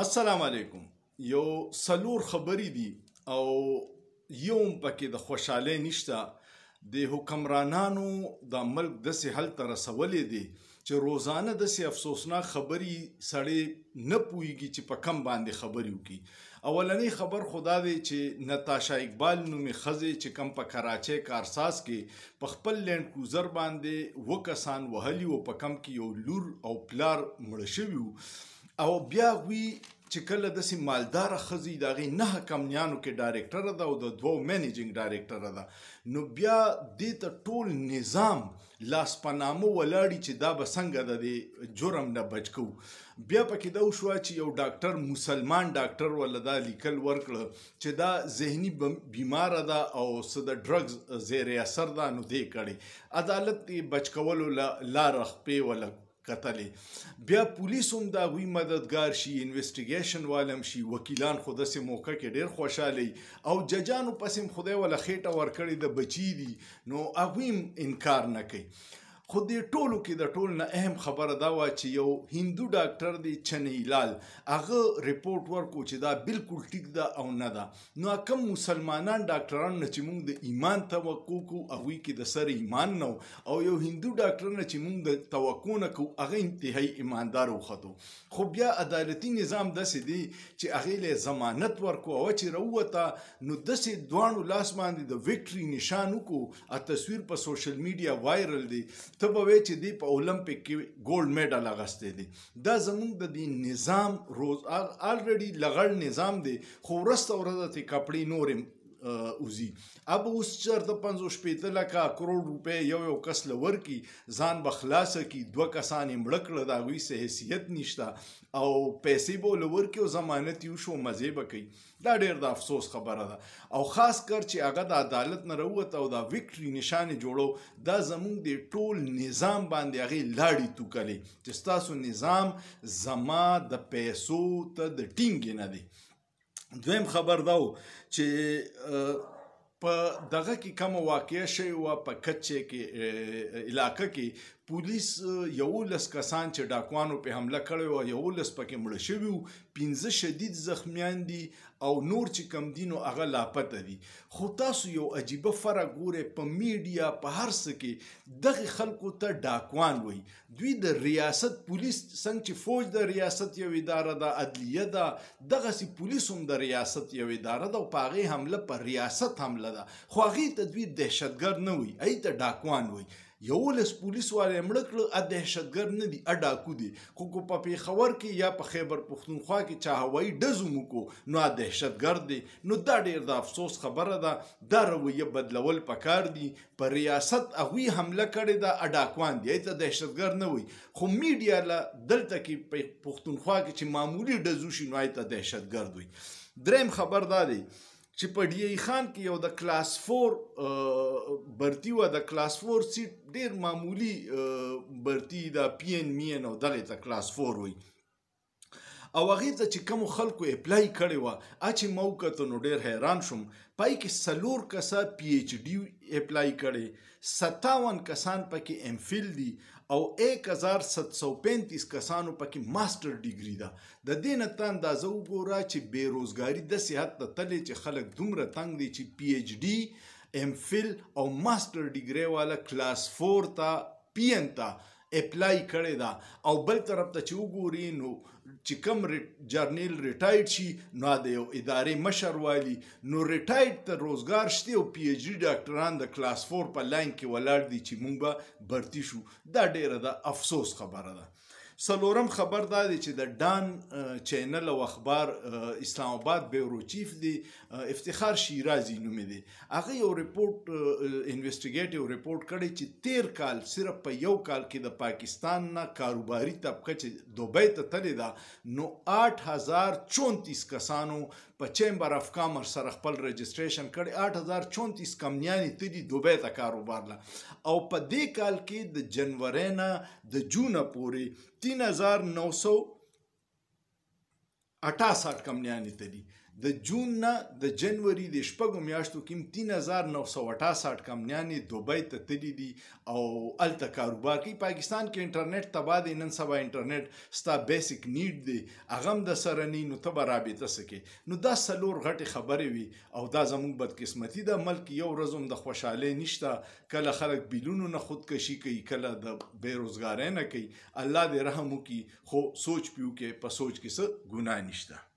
السلام علیکم یو سلور خبرې دي او یو پکې د خوشاله نشته د حکمرانانو د ملک د سهل تر سوالې دي چې روزانه د سي افسوسناک خبرې سړې نه پويږي چې په کم باندې خبرې وکي اولنې خبر خدا دی چې نتاشا اقبال نومې خزه چې کم په کراچۍ کارساس کې په خپل لند کوزر باندې وکسان وهلی او په کم کې یو لور او پلار مړ شوی او بیا وی چې کله د سیمالدار خزي دغه نه کمنیانو کې ډایرکټر ده او د دوو مینیجینګ ډایرکټر ده نو بیا د ته ټول نظام لاس پنامو ولاړی چې دا به څنګه د جرم نه بچکو بیا پکې دا شو چې یو ډاکټر مسلمان ډاکټر ولدا لیکل ورکړ چې دا زهنی بیمار ده او صد ډرګز زیر اثر ده نو دې کړي عدالت بچکولو لار خپې ولک کتلې بیا پولیس هم دا غوي مددگار شي انویسټیګیشن والم شي وکیلان خود سه موقع کې ډیر خوشاله او ججانو پسیم خدای ولا خېټه ورکړي د بچی دي نو هغه انکار نه کوي خو دې ټولو کې د ټول نه اهم خبره دا و چې یو هندو ډاکټر دی چنهیلال هغه ریپورت ورکو چې دا بالکل ټیک ده او نه ده نو کوم مسلمانان ډاکټران نه چې موږ د ایمان توقع کو او کې د سر ایمان نو او یو هندو ډاکټر نه چې موږ د توقع نه کو هغه انتهایی ایماندار وخدو خو بیا عدالتي نظام داسې دی چې هغه له ضمانت ورکو او چې وروته نو داسې دوانو لاس باندې د وکټري نشانو کو ا تصویر په سوشل میډیا وایرل دی ته به وای چې دی په اولمپیک کې ګولډ میډل اغستې دي دا زموږ د دې نظام روز الریډي لغړ نظام دی خو ورسته ورته کپړې نورم اوزي اب اوس چرته 50 شپېته لکه کروڑ روپې یو یو کس لور کی ځان بخلاص کی دوه کسان مړکړه دا وی سه حیثیت نشتا او پیسې به لور کی او ضمانت یو شو مزه بکی دا ډیر د افسوس خبره ده او خاص کر چې هغه د عدالت نه وروت او دا وکټري نشانه جوړو دا زمونږ د ټول نظام باندې هغه لاړی تو کلی چې تاسو نظام زما د پیسو ته د ټینګ نه دی دویم خبر دا چې په دغه کې کوم واقع شوی و په کچې کې علاقې کې پولیس یو لس کسان چې ډاکوانو په حمله کړی او یو لس پکې مړ شوی وو پنځه شدید زخمیان دي او نور چې کم دینو هغه لاپته دي خو تاسو یو عجیبه فرق ګوره په میډیا په هر څه کې دغه خلکو ته ډاکوان وي دوی د ریاست پولیس څنګه چې فوج د ریاست یو اداره ده عدلیه ده دغه سي پولیس هم د ریاست یو اداره ده او پاغه حمله پر ریاست حمله ده خو هغه تدویر دهشتګرد نه وي اې ته ډاکوان وي یو لس پولیس والے مړ کړ ا دهشتګر نه دی ا ډاکو دی خو کو په پیښور کې یا په خیبر پښتونخوا کې چا هوایي ډزو موکو نو ا دهشتګر دی نو دا ډیر د افسوس خبره ده دا رویه بدلول پکار دی پر ریاست هغه حمله کړې ده ا ډاکوان دی ته دهشتګر نه وي خو میډیا له دلته کې په پښتونخوا کې چې معمولی ډزو شي نو ته دهشتګر دی دریم خبر دا دی چې په ډی ای خان کې یو د کلاس 4 برتی و د کلاس 4 سیټ ډیر معمولی برتی د پی ان می ان او دغه ته کلاس 4 وي او هغه ته چې کوم خلکو اپلای کړي و اچې موقته نو ډیر حیران شوم پای کې سلور کسا پی ایچ ڈی اپلای کړي 57 کسان پکې ایم فیل دي او 1735 کسانو پکې ماستر ډیګری ده د دې نته اندازه وګوره چې بیروزګاری د صحت ته تلې چې خلک دومره تنگ دي چې پی ایچ ډی ایم فیل او ماستر ډیګری والا کلاس 4 ته پی ان ته اپلای کړی دا او بل طرف ته چې وګوري نو چې کوم جرنیل ریټایرډ شي نو د یو ادارې مشر والی نو ریټایرډ ته روزګار شته او پی ایچ ډی ډاکټران د کلاس 4 په لاین کې ولاړ دي چې مونږ به برتی شو دا ډیره د افسوس خبره ده سلورم خبر دا دی چې د ډان چینل او اخبار اسلام آباد بیورو چیف دی افتخار شیرازی نوم دی هغه یو ریپورت انویسټیګیټیو ریپورت کړی چې تیر کال صرف په یو کال کې د پاکستان نه کاروباري طبقه چې دوبۍ ته تللی ده نو 8034 کسانو په چیمبر اف کامرس سره خپل ريجستریشن کړي 8034 کمنیانی تدی دوبه ته کاروبار له او په دې کال کې د جنوري نه د جون پورې 3900 68 کمنیانی تدی د جون نه د جنوري د شپږو میاشتو کې 3968 کمپنیانې دوبۍ ته تللي دي او الته کاروبار کوي پاکستان کې انټرنیټ تبا دی نن سبا انټرنیټ ستا بیسیک نیډ دی هغه هم د سره ني نو ته به رابطه سکې نو دا سلور غټي خبرې وي او دا زموږ بدقسمتي ده ملک یو ورځ هم د خوشحالۍ نشته کله خلک بیلونو نه خودکشي کوي کله د بیروزګارۍ نه کوي الله دې رحم وکړي خو سوچ پیو کې په سوچ کې څه ګناه نشته